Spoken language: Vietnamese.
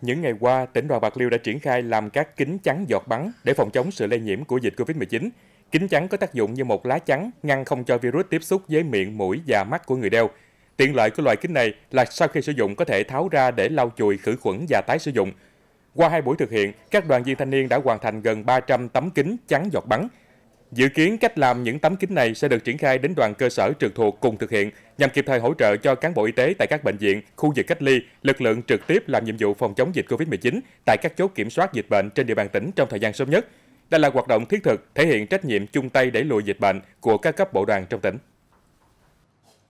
Những ngày qua, tỉnh đoàn Bạc Liêu đã triển khai làm các kính chắn giọt bắn để phòng chống sự lây nhiễm của dịch COVID-19. Kính chắn có tác dụng như một lá chắn ngăn không cho virus tiếp xúc với miệng, mũi và mắt của người đeo. Tiện lợi của loại kính này là sau khi sử dụng có thể tháo ra để lau chùi, khử khuẩn và tái sử dụng. Qua hai buổi thực hiện, các đoàn viên thanh niên đã hoàn thành gần 300 tấm kính chắn giọt bắn, Dự kiến cách làm những tấm kính này sẽ được triển khai đến đoàn cơ sở trực thuộc cùng thực hiện nhằm kịp thời hỗ trợ cho cán bộ y tế tại các bệnh viện, khu vực cách ly, lực lượng trực tiếp làm nhiệm vụ phòng chống dịch COVID-19 tại các chốt kiểm soát dịch bệnh trên địa bàn tỉnh trong thời gian sớm nhất. Đây là hoạt động thiết thực thể hiện trách nhiệm chung tay đẩy lùi dịch bệnh của các cấp bộ đoàn trong tỉnh.